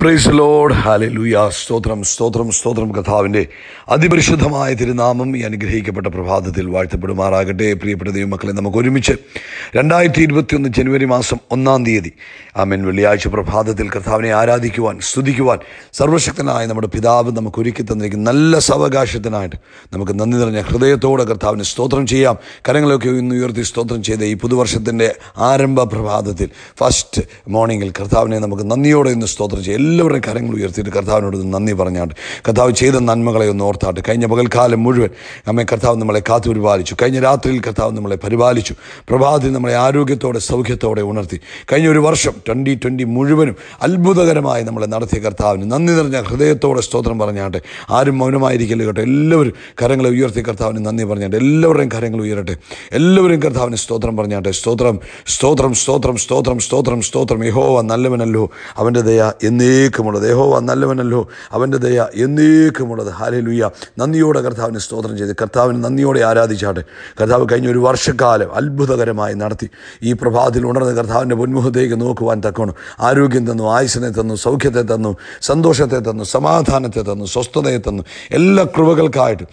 price load ഹാലലുയ സ്തോത്രം സ്തോത്രം സ്തോത്രം കഥാവിൻ്റെ അതിപരിശുദ്ധമായ തിരുനാമം ഈ അനുഗ്രഹിക്കപ്പെട്ട പ്രഭാതത്തിൽ വാഴ്ത്തപ്പെടുമാറാകട്ടെ പ്രിയപ്പെട്ട ദൈവമക്കളെ നമുക്ക് ഒരുമിച്ച് രണ്ടായിരത്തി ഇരുപത്തിയൊന്ന് ജനുവരി മാസം ഒന്നാം തീയതി ആമൻ വെള്ളിയാഴ്ച പ്രഭാതത്തിൽ കർത്താവിനെ ആരാധിക്കുവാൻ സ്തുതിക്കുവാൻ സർവശക്തനായ നമ്മുടെ പിതാവ് നമുക്ക് ഒരുക്കി തന്നിരിക്കുന്ന നല്ല സവകാശത്തിനായിട്ട് നമുക്ക് നന്ദി നിറഞ്ഞ ഹൃദയത്തോടെ കർത്താവിന് സ്തോത്രം ചെയ്യാം കരങ്ങളൊക്കെ ഇന്ന് ഉയർത്തി സ്തോത്രം ചെയ്ത ഈ പുതുവർഷത്തിൻ്റെ ആരംഭ പ്രഭാതത്തിൽ ഫസ്റ്റ് മോർണിംഗിൽ കർത്താവിനെ നമുക്ക് നന്ദിയോടെ ഇന്ന് സ്തോത്രം ചെയ്യാം എല്ലാവരുടെയും കരങ്ങൾ ഉയർത്തിയിട്ട് കർത്താവിനോട് നന്ദി പറഞ്ഞാണ്ട് കർത്താവ് ചെയ്ത നന്മകളെ ഒന്ന് ഓർത്താട്ട് കഴിഞ്ഞ പകൽക്കാലം മുഴുവൻ നമ്മെ കർത്താവ് നമ്മളെ കാത്തു പരിപാലിച്ചു കഴിഞ്ഞ രാത്രിയിൽ കർത്താവ് നമ്മളെ പരിപാലിച്ചു പ്രഭാതത്തിൽ നമ്മളെ ആരോഗ്യത്തോടെ സൗഖ്യത്തോടെ ഉണർത്തി കഴിഞ്ഞ ഒരു വർഷം ട്വൻ്റി ട്വൻ്റി മുഴുവനും അത്ഭുതകരമായി നമ്മളെ നടത്തിയ കർത്താവിന് നന്ദി നിറഞ്ഞ ഹൃദയത്തോടെ സ്തോത്രം പറഞ്ഞാട്ടെ ആരും മൗനമായിരിക്കില്ല കേട്ടോ എല്ലാവരും കരങ്ങളെ ഉയർത്തി കർത്താവിന് നന്ദി പറഞ്ഞാട്ടെ എല്ലാവരുടെയും കരങ്ങൾ ഉയരട്ടെ എല്ലാവരും കർത്താവിന് സ്തോത്രം പറഞ്ഞാട്ടെ സ്തോത്രം സ്തോത്രം സ്തോത്രം സ്തോത്രം സ്തോത്രം സ്തോത്രം യഹോവ നല്ലവനല്ലോ അവൻ്റെ ദയ എന്നേ എന്നേക്കുമുള്ളത് യഹോവ നല്ലവനല്ലോ അവൻ്റെ ദയ എന്നേക്കുമുള്ളത് ഹാലലുയ്യ നന്ദിയോടെ കർത്താവിന് സ്തോത്രം ചെയ്ത് കർത്താവിന് നന്ദിയോടെ ആരാധിച്ചാട്ടെ കർത്താവ് കഴിഞ്ഞ ഒരു വർഷക്കാലം അത്ഭുതകരമായി നടത്തി ഈ പ്രഭാതത്തിൽ ഉണർന്ന് കർത്താവിൻ്റെ മുൻമുഖത്തേക്ക് നോക്കുവാൻ തക്കണം ആരോഗ്യം തന്നു ആയുസിനെ തന്നു സൗഖ്യത്തെ തന്നു സന്തോഷത്തെ തന്നു സമാധാനത്തെ തന്നു സ്വസ്ഥതയെ തന്നു എല്ലാ കൃപകൾക്കായിട്ട്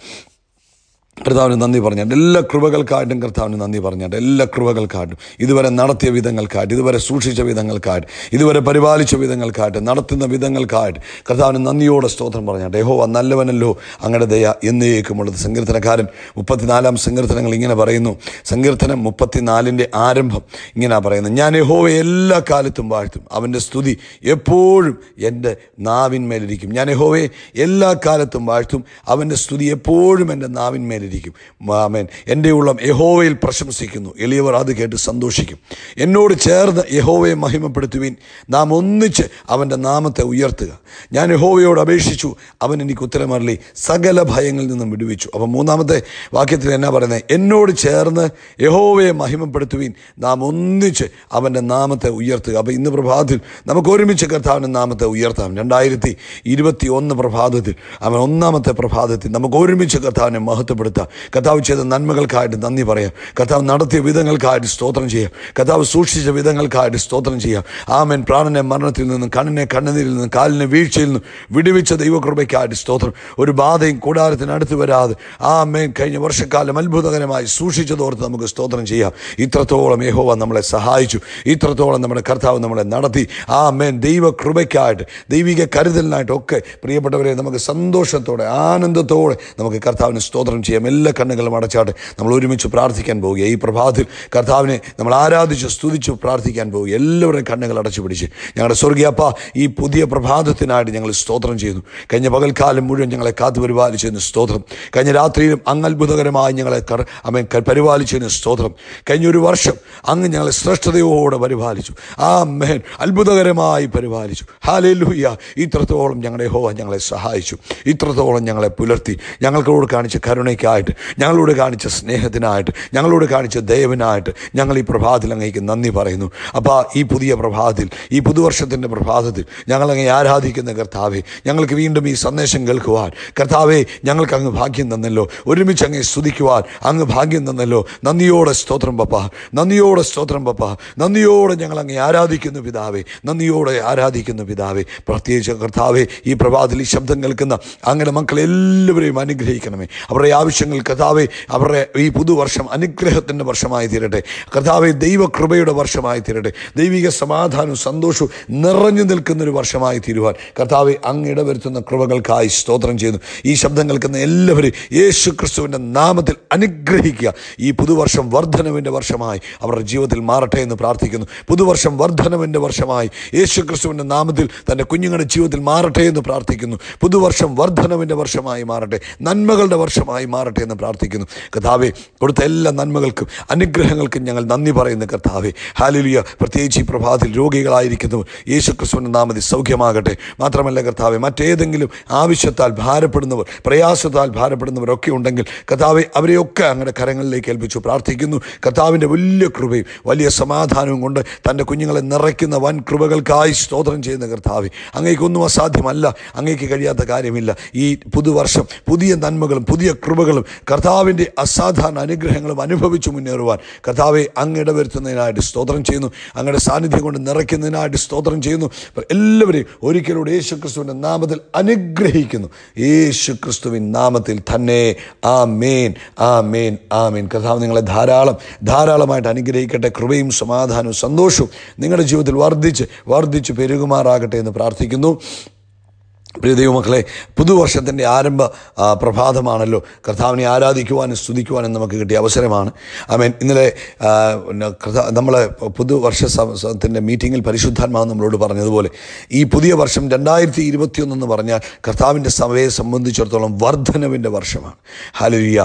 കർത്താവിന് നന്ദി പറഞ്ഞിട്ട് എല്ലാ കൃപകൾക്കായിട്ടും കർത്താവിന് നന്ദി പറഞ്ഞിട്ട് എല്ലാ കൃപകൾക്കായിട്ടും ഇതുവരെ നടത്തിയ വിധങ്ങൾക്കായിട്ട് ഇതുവരെ സൂക്ഷിച്ച വിധങ്ങൾക്കായിട്ട് ഇതുവരെ പരിപാലിച്ച വിധങ്ങൾക്കായിട്ട് നടത്തുന്ന വിധങ്ങൾക്കായിട്ട് കർത്താവിന് നന്ദിയോടെ സ്തോത്രം പറഞ്ഞിട്ട് യഹോവ നല്ലവനല്ലോ അങ്ങയുടെ ദയ എന്നേക്കുമുള്ളത് സങ്കീർത്തനക്കാരൻ മുപ്പത്തിനാലാം സങ്കീർത്തനങ്ങൾ ഇങ്ങനെ പറയുന്നു സങ്കീർത്തനം മുപ്പത്തിനാലിൻ്റെ ആരംഭം ഇങ്ങനെ പറയുന്നു ഞാൻ യഹോവയെ എല്ലാ കാലത്തും വാഴ്ത്തും അവൻ്റെ സ്തുതി എപ്പോഴും എൻ്റെ നാവിന്മേലിരിക്കും ഞാൻ യഹോവയെ എല്ലാ കാലത്തും വാഴ്ത്തും അവൻ്റെ സ്തുതി എപ്പോഴും എൻ്റെ നാവിന്മേലിരിക്കും ഇരിക്കും മാമേൻ എൻ്റെ ഉള്ളം യഹോവയിൽ പ്രശംസിക്കുന്നു എളിയവർ അത് കേട്ട് സന്തോഷിക്കും എന്നോട് ചേർന്ന് യഹോവയെ മഹിമപ്പെടുത്തുവീൻ നാം ഒന്നിച്ച് അവൻ്റെ നാമത്തെ ഉയർത്തുക ഞാൻ യഹോവയോട് അപേക്ഷിച്ചു അവൻ എനിക്ക് ഉത്തരമരളി സകല ഭയങ്ങളിൽ നിന്നും വിടുവിച്ചു അപ്പം മൂന്നാമത്തെ വാക്യത്തിൽ എന്നാ പറയുന്നത് എന്നോട് ചേർന്ന് യഹോവയെ മഹിമപ്പെടുത്തുവീൻ നാം ഒന്നിച്ച് അവൻ്റെ നാമത്തെ ഉയർത്തുക അപ്പം ഇന്ന് പ്രഭാതത്തിൽ നമുക്ക് ഒരുമിച്ച് കർത്താവിൻ്റെ നാമത്തെ ഉയർത്താം രണ്ടായിരത്തി ഇരുപത്തി ഒന്ന് പ്രഭാതത്തിൽ അവൻ ഒന്നാമത്തെ പ്രഭാതത്തിൽ നമുക്ക് ഒരുമിച്ച് കർത്താവിനെ മഹത്വപ്പെടുത്താം സ്തോത്രപ്പെടുത്തുക കഥാവ് ചെയ്ത നന്മകൾക്കായിട്ട് നന്ദി പറയാം കഥാവ് നടത്തിയ വിധങ്ങൾക്കായിട്ട് സ്തോത്രം ചെയ്യാം കഥാവ് സൂക്ഷിച്ച വിധങ്ങൾക്കായിട്ട് സ്തോത്രം ചെയ്യാം ആമൻ പ്രാണനെ മരണത്തിൽ നിന്നും കണ്ണിനെ കണ്ണുനീരിൽ നിന്നും കാലിനെ വീഴ്ചയിൽ നിന്നും വിടുവിച്ച ദൈവകൃപയ്ക്കായിട്ട് സ്തോത്രം ഒരു ബാധയും കൂടാരത്തിനടുത്ത് വരാതെ ആമേൻ കഴിഞ്ഞ വർഷക്കാലം അത്ഭുതകരമായി സൂക്ഷിച്ചതോർത്ത് നമുക്ക് സ്തോത്രം ചെയ്യാം ഇത്രത്തോളം യഹോവ നമ്മളെ സഹായിച്ചു ഇത്രത്തോളം നമ്മുടെ കർത്താവ് നമ്മളെ നടത്തി ആ മേൻ ദൈവകൃപയ്ക്കായിട്ട് ദൈവിക കരുതലിനായിട്ടൊക്കെ പ്രിയപ്പെട്ടവരെ നമുക്ക് സന്തോഷത്തോടെ ആനന്ദത്തോടെ നമുക്ക് കർത്താവിന് സ്തോത്രം ചെയ്യാം എല്ലാ കണ്ണുകളും അടച്ചാട്ട് നമ്മൾ ഒരുമിച്ച് പ്രാർത്ഥിക്കാൻ പോവുക ഈ പ്രഭാതത്തിൽ കർത്താവിനെ നമ്മൾ ആരാധിച്ച് സ്തുതിച്ച് പ്രാർത്ഥിക്കാൻ പോവുക എല്ലാവരുടെയും കണ്ണുകൾ അടച്ചു പിടിച്ച് ഞങ്ങളുടെ സ്വർഗീയപ്പ ഈ പുതിയ പ്രഭാതത്തിനായിട്ട് ഞങ്ങൾ സ്തോത്രം ചെയ്യുന്നു കഴിഞ്ഞ പകൽക്കാലം മുഴുവൻ ഞങ്ങളെ കാത്തു പരിപാലിച്ചതിന് സ്തോത്രം കഴിഞ്ഞ രാത്രിയിലും അങ്ങ് അത്ഭുതകരമായി ഞങ്ങളെ അമ്മ പരിപാലിച്ചതിന് സ്തോത്രം കഴിഞ്ഞ ഒരു വർഷം അങ്ങ് ഞങ്ങളെ ശ്രേഷ്ഠതയോടെ പരിപാലിച്ചു ആ മെഹൻ അത്ഭുതകരമായി പരിപാലിച്ചു ഹാലേലുയ്യ ഇത്രത്തോളം ഞങ്ങളുടെ ഹോ ഞങ്ങളെ സഹായിച്ചു ഇത്രത്തോളം ഞങ്ങളെ പുലർത്തി ഞങ്ങൾക്കോട് കാണിച്ച കരുണയ്ക്കായി കൃപയ്ക്കായിട്ട് ഞങ്ങളോട് കാണിച്ച സ്നേഹത്തിനായിട്ട് ഞങ്ങളോട് കാണിച്ച ദയവിനായിട്ട് ഞങ്ങൾ ഈ പ്രഭാതത്തിൽ അങ്ങേക്ക് നന്ദി പറയുന്നു അപ്പോൾ ഈ പുതിയ പ്രഭാതത്തിൽ ഈ പുതുവർഷത്തിൻ്റെ പ്രഭാതത്തിൽ ഞങ്ങളങ്ങ് ആരാധിക്കുന്ന കർത്താവെ ഞങ്ങൾക്ക് വീണ്ടും ഈ സന്ദേശം കേൾക്കുവാൻ കർത്താവെ ഞങ്ങൾക്ക് അങ്ങ് ഭാഗ്യം തന്നല്ലോ ഒരുമിച്ച് അങ്ങ് സ്തുതിക്കുവാൻ അങ്ങ് ഭാഗ്യം തന്നല്ലോ നന്ദിയോടെ സ്തോത്രം പപ്പ നന്ദിയോടെ സ്തോത്രം പപ്പ നന്ദിയോടെ ഞങ്ങൾ ആരാധിക്കുന്നു പിതാവേ നന്ദിയോടെ ആരാധിക്കുന്നു പിതാവേ പ്രത്യേകിച്ച് കർത്താവെ ഈ പ്രഭാതത്തിൽ ഈ ശബ്ദം കേൾക്കുന്ന അങ്ങനെ മക്കളെല്ലാവരെയും അനുഗ്രഹിക്കണമേ അവരുടെ ആവശ്യം ആവശ്യങ്ങൾ കഥാവെ അവരുടെ ഈ പുതുവർഷം അനുഗ്രഹത്തിൻ്റെ വർഷമായി തീരട്ടെ കഥാവെ ദൈവകൃപയുടെ വർഷമായി തീരട്ടെ ദൈവിക സമാധാനവും സന്തോഷവും നിറഞ്ഞു നിൽക്കുന്നൊരു വർഷമായി തീരുവാൻ കർത്താവെ അങ്ങ് ഇടവരുത്തുന്ന കൃപകൾക്കായി സ്തോത്രം ചെയ്യുന്നു ഈ ശബ്ദം കേൾക്കുന്ന എല്ലാവരും യേശു ക്രിസ്തുവിൻ്റെ നാമത്തിൽ അനുഗ്രഹിക്കുക ഈ പുതുവർഷം വർധനവിൻ്റെ വർഷമായി അവരുടെ ജീവിതത്തിൽ മാറട്ടെ എന്ന് പ്രാർത്ഥിക്കുന്നു പുതുവർഷം വർധനവിൻ്റെ വർഷമായി യേശു ക്രിസ്തുവിൻ്റെ നാമത്തിൽ തൻ്റെ കുഞ്ഞുങ്ങളുടെ ജീവിതത്തിൽ മാറട്ടെ എന്ന് പ്രാർത്ഥിക്കുന്നു പുതുവർഷം വർധനവിൻ്റെ വർഷമായി മാറട്ടെ നന്മകളുടെ വർഷമായി മാറട്ടെ മാറട്ടെ എന്ന് പ്രാർത്ഥിക്കുന്നു കർത്താവെ കൊടുത്ത എല്ലാ നന്മകൾക്കും അനുഗ്രഹങ്ങൾക്കും ഞങ്ങൾ നന്ദി പറയുന്ന കർത്താവെ ഹാലുലിയ പ്രത്യേകിച്ച് ഈ പ്രഭാതത്തിൽ രോഗികളായിരിക്കുന്നു യേശു ക്രിസ്തുവിൻ്റെ നാമതി സൗഖ്യമാകട്ടെ മാത്രമല്ല കർത്താവെ മറ്റേതെങ്കിലും ആവശ്യത്താൽ ഭാരപ്പെടുന്നവർ പ്രയാസത്താൽ ഭാരപ്പെടുന്നവരൊക്കെ ഉണ്ടെങ്കിൽ കർത്താവെ അവരെയൊക്കെ അങ്ങയുടെ കരങ്ങളിലേക്ക് ഏൽപ്പിച്ചു പ്രാർത്ഥിക്കുന്നു കർത്താവിൻ്റെ വലിയ കൃപയും വലിയ സമാധാനവും കൊണ്ട് തൻ്റെ കുഞ്ഞുങ്ങളെ നിറയ്ക്കുന്ന വൻ കൃപകൾക്കായി സ്തോത്രം ചെയ്യുന്ന കർത്താവെ അങ്ങേക്കൊന്നും അസാധ്യമല്ല അങ്ങേക്ക് കഴിയാത്ത കാര്യമില്ല ഈ പുതുവർഷം പുതിയ നന്മകളും പുതിയ കൃപകളും അനുഗ്രഹങ്ങളും കർത്താവിൻ്റെ അസാധാരണ അനുഗ്രഹങ്ങളും അനുഭവിച്ചു മുന്നേറുവാൻ കർത്താവെ അങ്ങയുടെ വരുത്തുന്നതിനായിട്ട് സ്തോത്രം ചെയ്യുന്നു അങ്ങയുടെ സാന്നിധ്യം കൊണ്ട് നിറയ്ക്കുന്നതിനായിട്ട് സ്തോത്രം ചെയ്യുന്നു എല്ലാവരെയും ഒരിക്കലൂടെ യേശു ക്രിസ്തുവിൻ്റെ നാമത്തിൽ അനുഗ്രഹിക്കുന്നു യേശു ക്രിസ്തുവിൻ നാമത്തിൽ തന്നെ ആ മേൻ ആ മേൻ ആ മേൻ കർത്താവ് നിങ്ങളെ ധാരാളം ധാരാളമായിട്ട് അനുഗ്രഹിക്കട്ടെ കൃപയും സമാധാനവും സന്തോഷവും നിങ്ങളുടെ ജീവിതത്തിൽ വർദ്ധിച്ച് വർദ്ധിച്ച് പെരുകുമാറാകട്ടെ എന്ന് പ്രാർത്ഥിക്കുന്നു പ്രിയ ദൈവമക്കളെ പുതുവർഷത്തിൻ്റെ ആരംഭ പ്രഭാതമാണല്ലോ കർത്താവിനെ ആരാധിക്കുവാനും സ്തുതിക്കുവാനും നമുക്ക് കിട്ടിയ അവസരമാണ് ആമേൻ ഇന്നലെ നമ്മളെ പുതുവർഷ ത്തിൻ്റെ മീറ്റിങ്ങിൽ പരിശുദ്ധാത്മാവ് നമ്മളോട് പറഞ്ഞതുപോലെ ഈ പുതിയ വർഷം രണ്ടായിരത്തി ഇരുപത്തിയൊന്ന് എന്ന് പറഞ്ഞാൽ കർത്താവിൻ്റെ സമയെ സംബന്ധിച്ചിടത്തോളം വർധനവിൻ്റെ വർഷമാണ് ഹാലുരിയ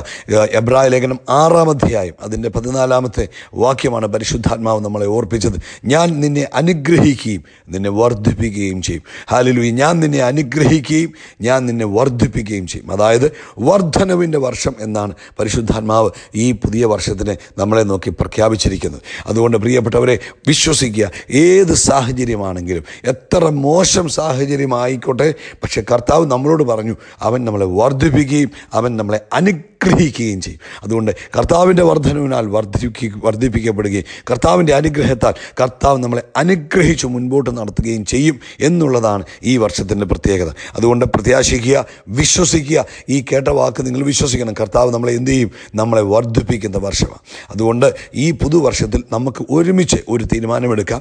എബ്രായ ലേഖനം ആറാം അധ്യായം അതിൻ്റെ പതിനാലാമത്തെ വാക്യമാണ് പരിശുദ്ധാത്മാവ് നമ്മളെ ഓർപ്പിച്ചത് ഞാൻ നിന്നെ അനുഗ്രഹിക്കുകയും നിന്നെ വർദ്ധിപ്പിക്കുകയും ചെയ്യും ഹാലുരി ഞാൻ നിന്നെ അനുഗ്രഹ അനുഗ്രഹിക്കുകയും ഞാൻ നിന്നെ വർദ്ധിപ്പിക്കുകയും ചെയ്യും അതായത് വർധനവിൻ്റെ വർഷം എന്നാണ് പരിശുദ്ധാത്മാവ് ഈ പുതിയ വർഷത്തിന് നമ്മളെ നോക്കി പ്രഖ്യാപിച്ചിരിക്കുന്നത് അതുകൊണ്ട് പ്രിയപ്പെട്ടവരെ വിശ്വസിക്കുക ഏത് സാഹചര്യമാണെങ്കിലും എത്ര മോശം സാഹചര്യമായിക്കോട്ടെ പക്ഷെ കർത്താവ് നമ്മളോട് പറഞ്ഞു അവൻ നമ്മളെ വർദ്ധിപ്പിക്കുകയും അവൻ നമ്മളെ അനു അനുഗ്രഹിക്കുകയും ചെയ്യും അതുകൊണ്ട് കർത്താവിൻ്റെ വർധനവിനാൽ വർദ്ധിക്കുക വർദ്ധിപ്പിക്കപ്പെടുകയും കർത്താവിൻ്റെ അനുഗ്രഹത്താൽ കർത്താവ് നമ്മളെ അനുഗ്രഹിച്ച് മുൻപോട്ട് നടത്തുകയും ചെയ്യും എന്നുള്ളതാണ് ഈ വർഷത്തിൻ്റെ പ്രത്യേകത അതുകൊണ്ട് പ്രത്യാശിക്കുക വിശ്വസിക്കുക ഈ കേട്ട വാക്ക് നിങ്ങൾ വിശ്വസിക്കണം കർത്താവ് നമ്മളെ എന്ത് ചെയ്യും നമ്മളെ വർദ്ധിപ്പിക്കുന്ന വർഷമാണ് അതുകൊണ്ട് ഈ പുതുവർഷത്തിൽ നമുക്ക് ഒരുമിച്ച് ഒരു തീരുമാനമെടുക്കാം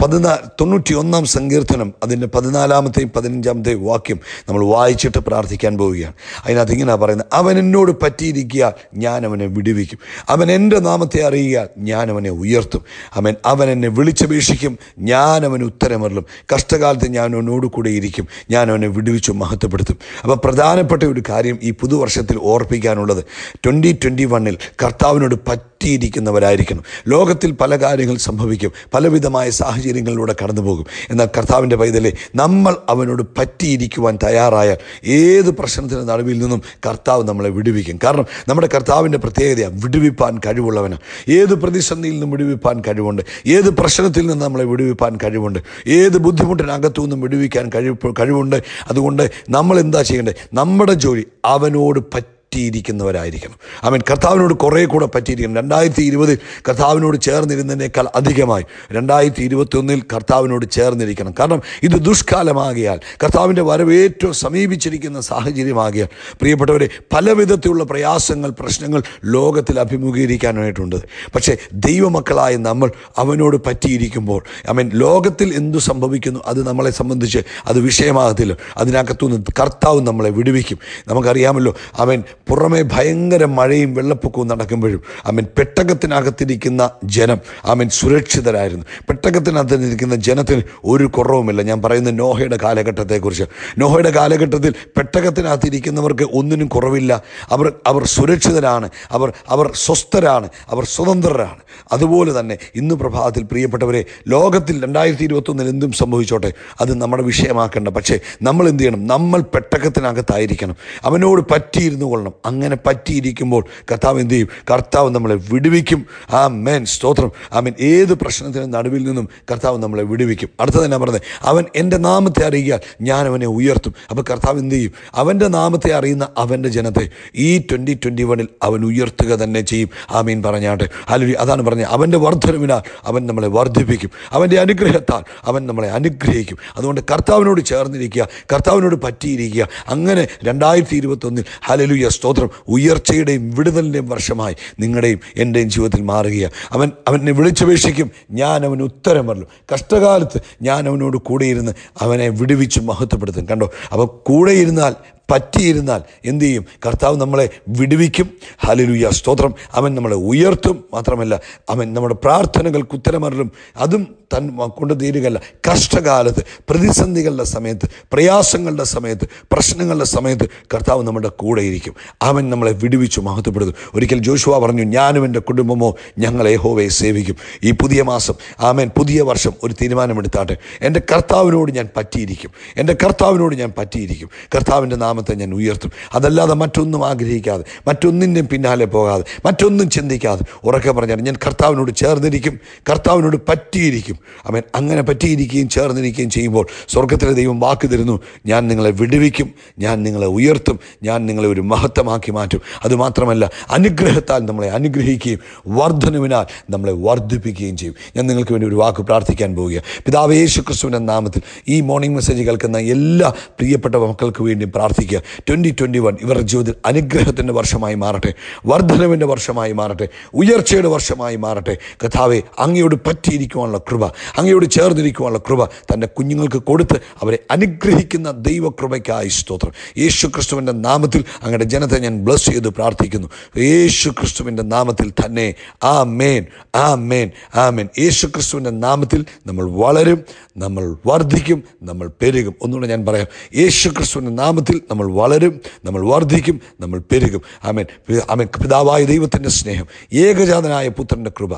പതിനാല് തൊണ്ണൂറ്റി ഒന്നാം സങ്കീർത്തനം അതിൻ്റെ പതിനാലാമത്തെയും പതിനഞ്ചാമത്തെയും വാക്യം നമ്മൾ വായിച്ചിട്ട് പ്രാർത്ഥിക്കാൻ പോവുകയാണ് അതിനകത്ത് ഇങ്ങനെ പറയുന്നത് അവൻ എന്നോട് പറ്റിയിരിക്കുക ഞാൻ അവനെ വിടുവിക്കും അവൻ എൻ്റെ നാമത്തെ അറിയുക ഞാൻ അവനെ ഉയർത്തും അവൻ അവൻ എന്നെ വിളിച്ചപേക്ഷിക്കും ഞാൻ അവന് ഉത്തരമറിലും കഷ്ടകാലത്ത് ഞാൻ അവനോട് കൂടെ ഇരിക്കും ഞാൻ അവനെ വിടുവിച്ചു മഹത്വപ്പെടുത്തും അപ്പോൾ പ്രധാനപ്പെട്ട ഒരു കാര്യം ഈ പുതുവർഷത്തിൽ ഓർപ്പിക്കാനുള്ളത് ട്വൻ്റി ട്വൻ്റി വണ്ണിൽ കർത്താവിനോട് പറ്റി പറ്റിയിരിക്കുന്നവരായിരിക്കണം ലോകത്തിൽ പല കാര്യങ്ങൾ സംഭവിക്കും പലവിധമായ സാഹചര്യങ്ങളിലൂടെ കടന്നു പോകും എന്നാൽ കർത്താവിൻ്റെ പൈതലെ നമ്മൾ അവനോട് പറ്റിയിരിക്കുവാൻ തയ്യാറായാൽ ഏത് പ്രശ്നത്തിൻ്റെ നടുവിൽ നിന്നും കർത്താവ് നമ്മളെ വിടുവിക്കും കാരണം നമ്മുടെ കർത്താവിൻ്റെ പ്രത്യേകതയാണ് വിടുവിപ്പാൻ കഴിവുള്ളവനാണ് ഏത് പ്രതിസന്ധിയിൽ നിന്നും വിടുവിപ്പാൻ കഴിവുണ്ട് ഏത് പ്രശ്നത്തിൽ നിന്ന് നമ്മളെ വിടുവിപ്പാൻ കഴിവുണ്ട് ഏത് ബുദ്ധിമുട്ടിനകത്തു നിന്നും വിടുവിക്കാൻ കഴിവ് കഴിവുണ്ട് അതുകൊണ്ട് നമ്മൾ എന്താ ചെയ്യേണ്ടത് നമ്മുടെ ജോലി അവനോട് പറ്റി പറ്റിയിരിക്കുന്നവരായിരിക്കണം മീൻ കർത്താവിനോട് കുറേ കൂടെ പറ്റിയിരിക്കണം രണ്ടായിരത്തി ഇരുപതിൽ കർത്താവിനോട് ചേർന്നിരുന്നതിനേക്കാൾ അധികമായി രണ്ടായിരത്തി ഒന്നിൽ കർത്താവിനോട് ചേർന്നിരിക്കണം കാരണം ഇത് ദുഷ്കാലമാകിയാൽ കർത്താവിൻ്റെ വരവേറ്റവും സമീപിച്ചിരിക്കുന്ന സാഹചര്യമാകിയാൽ പ്രിയപ്പെട്ടവരെ പല വിധത്തിലുള്ള പ്രയാസങ്ങൾ പ്രശ്നങ്ങൾ ലോകത്തിൽ അഭിമുഖീകരിക്കാനായിട്ടുണ്ട് പക്ഷേ ദൈവമക്കളായ നമ്മൾ അവനോട് പറ്റിയിരിക്കുമ്പോൾ ഐ മീൻ ലോകത്തിൽ എന്തു സംഭവിക്കുന്നു അത് നമ്മളെ സംബന്ധിച്ച് അത് വിഷയമാകത്തില്ല അതിനകത്തുനിന്ന് കർത്താവ് നമ്മളെ വിടുവിക്കും നമുക്കറിയാമല്ലോ അവൻ പുറമെ ഭയങ്കര മഴയും വെള്ളപ്പൊക്കവും നടക്കുമ്പോഴും ആമൻ പെട്ടകത്തിനകത്തിരിക്കുന്ന ജനം ആമൻ സുരക്ഷിതരായിരുന്നു പെട്ടകത്തിനകത്തിരിക്കുന്ന ജനത്തിന് ഒരു കുറവുമില്ല ഞാൻ പറയുന്ന നോഹയുടെ കാലഘട്ടത്തെക്കുറിച്ച് നോഹയുടെ കാലഘട്ടത്തിൽ പെട്ടകത്തിനകത്തിരിക്കുന്നവർക്ക് ഒന്നിനും കുറവില്ല അവർ അവർ സുരക്ഷിതരാണ് അവർ അവർ സ്വസ്ഥരാണ് അവർ സ്വതന്ത്രരാണ് അതുപോലെ തന്നെ ഇന്ന് പ്രഭാതത്തിൽ പ്രിയപ്പെട്ടവരെ ലോകത്തിൽ രണ്ടായിരത്തി ഇരുപത്തൊന്നിൽ എന്തും സംഭവിച്ചോട്ടെ അത് നമ്മുടെ വിഷയമാക്കേണ്ട പക്ഷേ നമ്മൾ എന്ത് ചെയ്യണം നമ്മൾ പെട്ടകത്തിനകത്തായിരിക്കണം അവനോട് പറ്റിയിരുന്നു കൊള്ളണം അങ്ങനെ പറ്റിയിരിക്കുമ്പോൾ കർത്താവ് എന്ത് ചെയ്യും കർത്താവ് നമ്മളെ വിടുവിക്കും ആ മേൻ സ്തോത്രം ആ മീൻ ഏത് പ്രശ്നത്തിനും നടുവിൽ നിന്നും കർത്താവ് നമ്മളെ വിടുവിക്കും അടുത്തത് ഞാൻ പറഞ്ഞത് അവൻ എൻ്റെ നാമത്തെ അറിയിക്കാൻ ഞാൻ അവനെ ഉയർത്തും അപ്പോൾ കർത്താവ് എന്ത് ചെയ്യും അവൻ്റെ നാമത്തെ അറിയുന്ന അവൻ്റെ ജനത്തെ ഈ ട്വൻറ്റി ട്വൻറ്റി വണ്ണിൽ അവൻ ഉയർത്തുക തന്നെ ചെയ്യും ആ മീൻ പറഞ്ഞാട്ടെ അല്ലെങ്കിൽ അതാണ് പറഞ്ഞത് അവൻ്റെ വർദ്ധനവിനാൽ അവൻ നമ്മളെ വർദ്ധിപ്പിക്കും അവൻ്റെ അനുഗ്രഹത്താൽ അവൻ നമ്മളെ അനുഗ്രഹിക്കും അതുകൊണ്ട് കർത്താവിനോട് ചേർന്നിരിക്കുക കർത്താവിനോട് പറ്റിയിരിക്കുക അങ്ങനെ രണ്ടായിരത്തി ഇരുപത്തൊന്നിൽ ഹലലുയ സ്തോത്രം ഉയർച്ചയുടെയും വിടുതലിൻ്റെയും വർഷമായി നിങ്ങളുടെയും എൻ്റെയും ജീവിതത്തിൽ മാറുകയാണ് അവൻ അവനെ വിളിച്ചപേക്ഷിക്കും ഞാൻ അവന് ഉത്തരം പറഞ്ഞു കഷ്ടകാലത്ത് ഞാൻ അവനോട് കൂടെയിരുന്ന് അവനെ വിടുവിച്ച് മഹത്വപ്പെടുത്തും കണ്ടോ അപ്പോൾ കൂടെ ഇരുന്നാൽ പറ്റിയിരുന്നാൽ എന്തു ചെയ്യും കർത്താവ് നമ്മളെ വിടുവിക്കും ഹലലുയ സ്തോത്രം അവൻ നമ്മളെ ഉയർത്തും മാത്രമല്ല അവൻ നമ്മുടെ പ്രാർത്ഥനകൾക്ക് ഉത്തരമരലും അതും തൻ കൊണ്ടു തീരുകയല്ല കഷ്ടകാലത്ത് പ്രതിസന്ധികളുടെ സമയത്ത് പ്രയാസങ്ങളുടെ സമയത്ത് പ്രശ്നങ്ങളുടെ സമയത്ത് കർത്താവ് നമ്മുടെ കൂടെ ഇരിക്കും അവൻ നമ്മളെ വിടുവിച്ചു മഹത്വപ്പെടുത്തും ഒരിക്കൽ ജോഷുവ പറഞ്ഞു ഞാനും എൻ്റെ കുടുംബമോ ഞങ്ങൾ ഏഹോവയെ സേവിക്കും ഈ പുതിയ മാസം ആമേൻ പുതിയ വർഷം ഒരു തീരുമാനമെടുത്താട്ടെ എൻ്റെ കർത്താവിനോട് ഞാൻ പറ്റിയിരിക്കും എൻ്റെ കർത്താവിനോട് ഞാൻ പറ്റിയിരിക്കും കർത്താവിൻ്റെ നാമം നാമത്തെ ഞാൻ ഉയർത്തും അതല്ലാതെ മറ്റൊന്നും ആഗ്രഹിക്കാതെ മറ്റൊന്നിൻ്റെ പിന്നാലെ പോകാതെ മറ്റൊന്നും ചിന്തിക്കാതെ ഉറക്കെ പറഞ്ഞാൽ ഞാൻ കർത്താവിനോട് ചേർന്നിരിക്കും കർത്താവിനോട് പറ്റിയിരിക്കും അവൻ അങ്ങനെ പറ്റിയിരിക്കുകയും ചേർന്നിരിക്കുകയും ചെയ്യുമ്പോൾ സ്വർഗത്തിലെ ദൈവം വാക്ക് തരുന്നു ഞാൻ നിങ്ങളെ വിടുവിക്കും ഞാൻ നിങ്ങളെ ഉയർത്തും ഞാൻ നിങ്ങളെ ഒരു മഹത്വമാക്കി മാറ്റും അതുമാത്രമല്ല അനുഗ്രഹത്താൽ നമ്മളെ അനുഗ്രഹിക്കുകയും വർധനവിനാൽ നമ്മളെ വർദ്ധിപ്പിക്കുകയും ചെയ്യും ഞാൻ നിങ്ങൾക്ക് വേണ്ടി ഒരു വാക്ക് പ്രാർത്ഥിക്കാൻ പോവുക പിതാവ് യേശു ക്രിസ്തുവിൻ്റെ നാമത്തിൽ ഈ മോർണിംഗ് മെസ്സേജ് കേൾക്കുന്ന എല്ലാ പ്രിയപ്പെട്ട മക്കൾക്ക് വേണ്ടി പ്രാർത്ഥിക്കും പ്രതീക്ഷിക്കുക ട്വൻ്റി ട്വൻ്റി വൺ ഇവരുടെ ജീവിതത്തിൽ അനുഗ്രഹത്തിൻ്റെ വർഷമായി മാറട്ടെ വർധനവിൻ്റെ വർഷമായി മാറട്ടെ ഉയർച്ചയുടെ വർഷമായി മാറട്ടെ കഥാവെ അങ്ങയോട് പറ്റിയിരിക്കുവാനുള്ള കൃപ അങ്ങയോട് ചേർന്നിരിക്കുവാനുള്ള കൃപ തൻ്റെ കുഞ്ഞുങ്ങൾക്ക് കൊടുത്ത് അവരെ അനുഗ്രഹിക്കുന്ന ദൈവകൃപയ്ക്കായി സ്തോത്രം യേശു ക്രിസ്തുവിൻ്റെ നാമത്തിൽ അങ്ങയുടെ ജനത്തെ ഞാൻ ബ്ലസ് ചെയ്ത് പ്രാർത്ഥിക്കുന്നു യേശു ക്രിസ്തുവിൻ്റെ നാമത്തിൽ തന്നെ ആ മേൻ ആ മേൻ ആ മേൻ യേശു ക്രിസ്തുവിൻ്റെ നാമത്തിൽ നമ്മൾ വളരും നമ്മൾ വർദ്ധിക്കും നമ്മൾ പെരുകും ഒന്നുകൂടെ ഞാൻ പറയാം യേശു ക്രിസ്തുവിൻ്റെ നാമത്തിൽ നമ്മൾ നമ്മൾ വളരും നമ്മൾ വർദ്ധിക്കും നമ്മൾ പെരുകും ആമേൻ അമൻ പിതാവായ ദൈവത്തിൻ്റെ സ്നേഹം ഏകജാതനായ പുത്രൻ്റെ കൃപ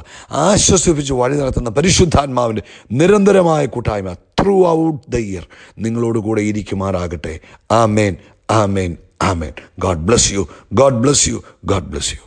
ആശ്വസിപ്പിച്ച് വഴി നടത്തുന്ന പരിശുദ്ധാത്മാവിൻ്റെ നിരന്തരമായ കൂട്ടായ്മ ത്രൂ ഔട്ട് ദ ഇയർ നിങ്ങളോട് കൂടെ ഇരിക്കുമാറാകട്ടെ amen amen amen God bless you God bless you God bless U